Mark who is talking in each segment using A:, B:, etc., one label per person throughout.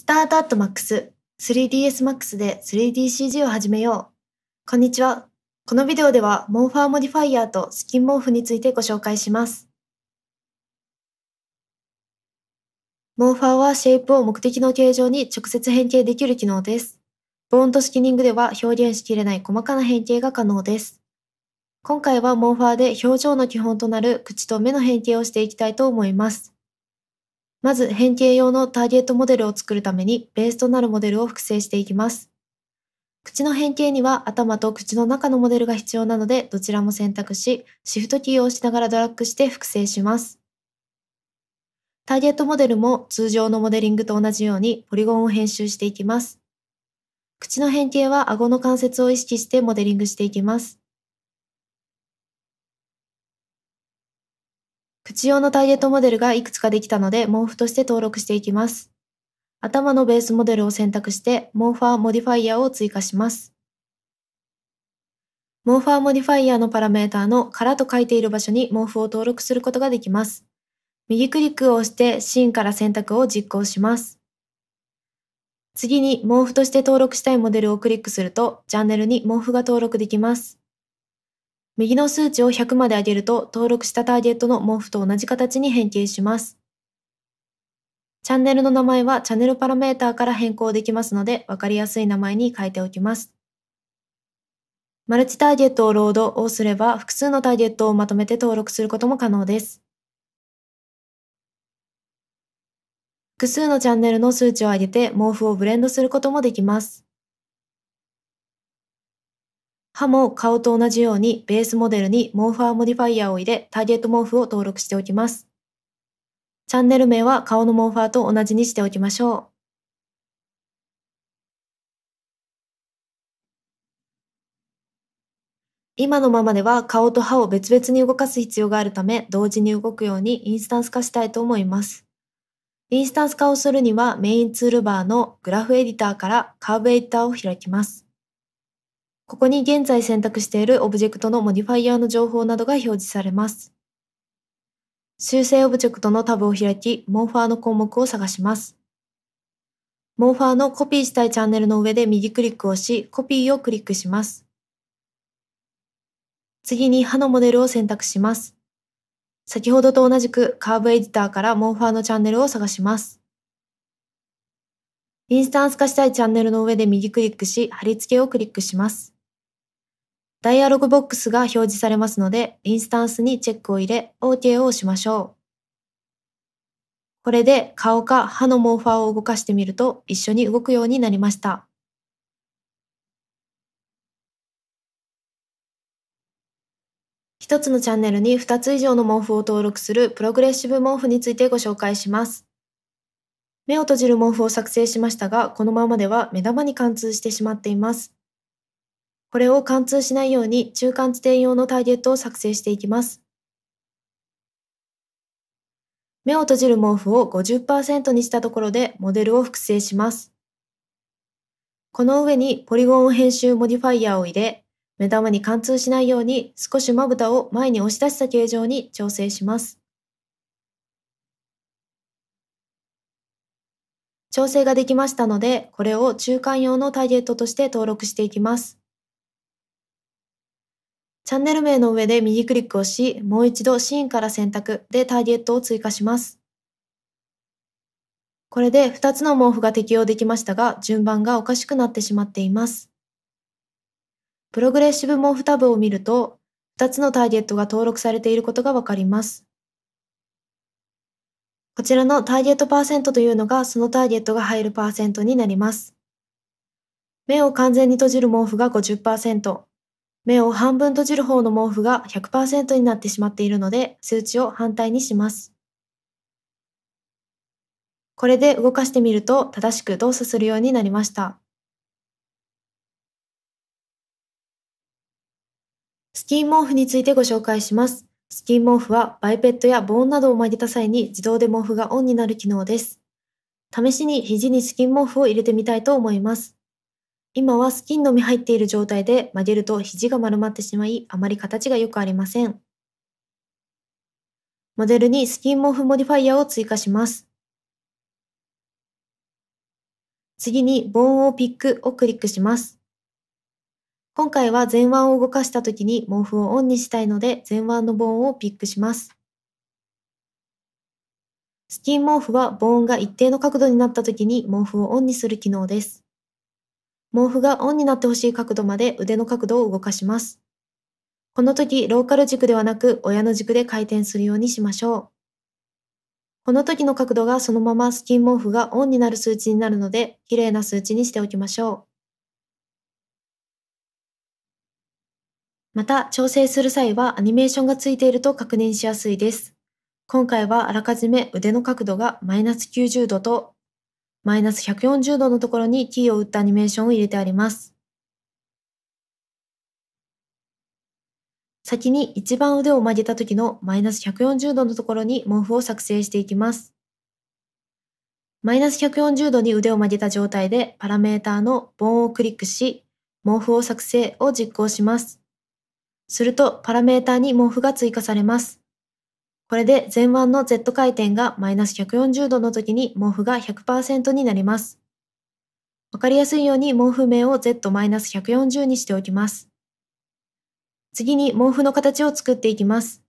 A: スタートアットマックス 3ds Max で 3DCG を始めよう。こんにちは。このビデオではモンファーモディファイヤーとスキン毛布についてご紹介します。モンファーはシェイプを目的の形状に直接変形できる機能です。ボーンとスキニングでは表現しきれない細かな変形が可能です。今回はモンファーで表情の基本となる口と目の変形をしていきたいと思います。まず変形用のターゲットモデルを作るためにベースとなるモデルを複製していきます。口の変形には頭と口の中のモデルが必要なのでどちらも選択し、シフトキーを押しながらドラッグして複製します。ターゲットモデルも通常のモデリングと同じようにポリゴンを編集していきます。口の変形は顎の関節を意識してモデリングしていきます。一用のターゲットモデルがいくつかできたので、毛布として登録していきます。頭のベースモデルを選択して、モーファーモディファイアを追加します。モーファーモディファイアのパラメーターの空と書いている場所に毛布を登録することができます。右クリックを押してシーンから選択を実行します。次に毛布として登録したいモデルをクリックすると、チャンネルに毛布が登録できます。右の数値を100まで上げると、登録したターゲットの毛布と同じ形に変形します。チャンネルの名前はチャンネルパラメーターから変更できますので、分かりやすい名前に変えておきます。マルチターゲットをロードをすれば、複数のターゲットをまとめて登録することも可能です。複数のチャンネルの数値を上げて、毛布をブレンドすることもできます。歯も顔と同じようにベースモデルにモーファーモディファイアを入れターゲット毛布を登録しておきます。チャンネル名は顔のモーファーと同じにしておきましょう。今のままでは顔と歯を別々に動かす必要があるため同時に動くようにインスタンス化したいと思います。インスタンス化をするにはメインツールバーのグラフエディターからカーブエディターを開きます。ここに現在選択しているオブジェクトのモディファイヤーの情報などが表示されます。修正オブジェクトのタブを開き、モンファーの項目を探します。モンファーのコピーしたいチャンネルの上で右クリックをし、コピーをクリックします。次に歯のモデルを選択します。先ほどと同じくカーブエディターからモンファーのチャンネルを探します。インスタンス化したいチャンネルの上で右クリックし、貼り付けをクリックします。ダイアログボックスが表示されますので、インスタンスにチェックを入れ、OK を押しましょう。これで顔か歯のモーファーを動かしてみると一緒に動くようになりました。一つのチャンネルに二つ以上の毛布を登録するプログレッシブ毛布についてご紹介します。目を閉じる毛布を作成しましたが、このままでは目玉に貫通してしまっています。これを貫通しないように中間地点用のターゲットを作成していきます。目を閉じる毛布を50%にしたところでモデルを複製します。この上にポリゴン編集モディファイヤーを入れ、目玉に貫通しないように少しまぶたを前に押し出した形状に調整します。調整ができましたので、これを中間用のターゲットとして登録していきます。チャンネル名の上で右クリックをし、もう一度シーンから選択でターゲットを追加します。これで2つの毛布が適用できましたが、順番がおかしくなってしまっています。プログレッシブ毛布タブを見ると、2つのターゲットが登録されていることがわかります。こちらのターゲットパーセントというのが、そのターゲットが入るパーセントになります。目を完全に閉じる毛布が50%、目を半分閉じる方の毛布が100%になってしまっているので、数値を反対にします。これで動かしてみると正しく動作するようになりました。スキン毛布についてご紹介します。スキン毛布はバイペットやボーンなどを曲げた際に自動で毛布がオンになる機能です。試しに肘にスキン毛布を入れてみたいと思います。今はスキンのみ入っている状態で曲げると肘が丸まってしまい、あまり形が良くありません。モデルにスキンモフモディファイアを追加します。次にボーンをピックをクリックします。今回は前腕を動かした時に毛布をオンにしたいので前腕のボーンをピックします。スキン毛布はボーンが一定の角度になった時に毛布をオンにする機能です。毛布がオンになってほしい角度まで腕の角度を動かします。この時、ローカル軸ではなく親の軸で回転するようにしましょう。この時の角度がそのままスキン毛布がオンになる数値になるので、綺麗な数値にしておきましょう。また、調整する際はアニメーションがついていると確認しやすいです。今回はあらかじめ腕の角度がマイナス90度とマイナス140度のところにキーを打ったアニメーションを入れてあります。先に一番腕を曲げた時のマイナス140度のところに毛布を作成していきます。マイナス140度に腕を曲げた状態でパラメーターのボーンをクリックし、毛布を作成を実行します。するとパラメーターに毛布が追加されます。これで前腕の Z 回転がマイナス140度の時に毛布が100%になります。わかりやすいように毛布面を Z-140 にしておきます。次に毛布の形を作っていきます。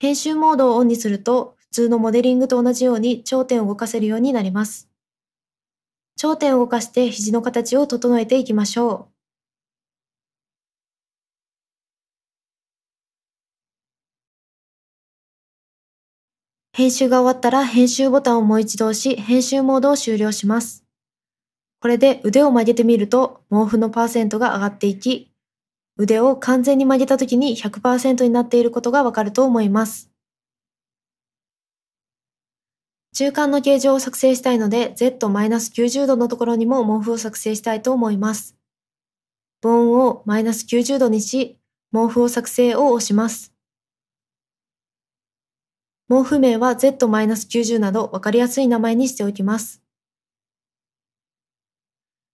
A: 編集モードをオンにすると、普通のモデリングと同じように頂点を動かせるようになります。頂点を動かして肘の形を整えていきましょう。編集が終わったら編集ボタンをもう一度押し、編集モードを終了します。これで腕を曲げてみると、毛布のパーセントが上がっていき、腕を完全に曲げた時に100%になっていることがわかると思います。中間の形状を作成したいので、Z-90 度のところにも毛布を作成したいと思います。ボーンをマイナス90度にし、毛布を作成を押します。毛布名は Z-90 など分かりやすい名前にしておきます。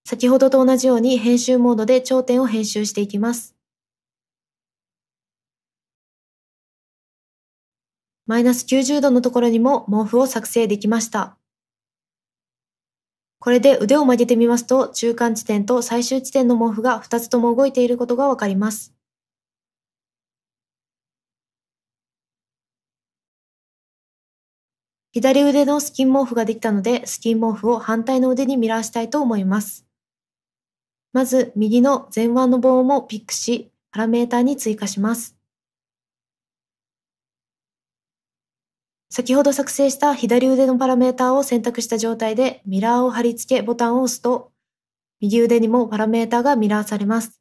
A: 先ほどと同じように編集モードで頂点を編集していきます。マイナス90度のところにも毛布を作成できました。これで腕を曲げてみますと中間地点と最終地点の毛布が2つとも動いていることがわかります。左腕のスキン毛布ができたので、スキン毛布を反対の腕にミラーしたいと思います。まず、右の前腕の棒もピックし、パラメーターに追加します。先ほど作成した左腕のパラメータを選択した状態でミラーを貼り付けボタンを押すと、右腕にもパラメータがミラーされます。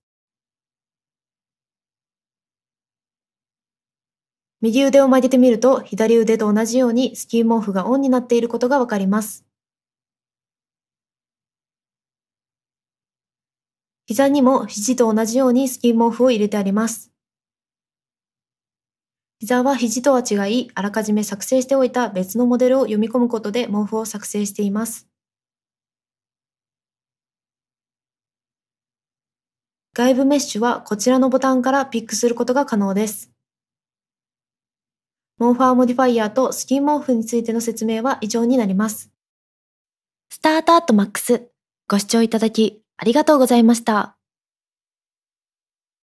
A: 右腕を曲げてみると、左腕と同じようにスキー毛布がオンになっていることがわかります。膝にも肘と同じようにスキー毛布を入れてあります。膝は肘とは違い、あらかじめ作成しておいた別のモデルを読み込むことで毛布を作成しています。外部メッシュはこちらのボタンからピックすることが可能です。モンファーモディファイヤーとスキンモーフについての説明は以上になります。スタートアットマックス。ご視聴いただきありがとうございました。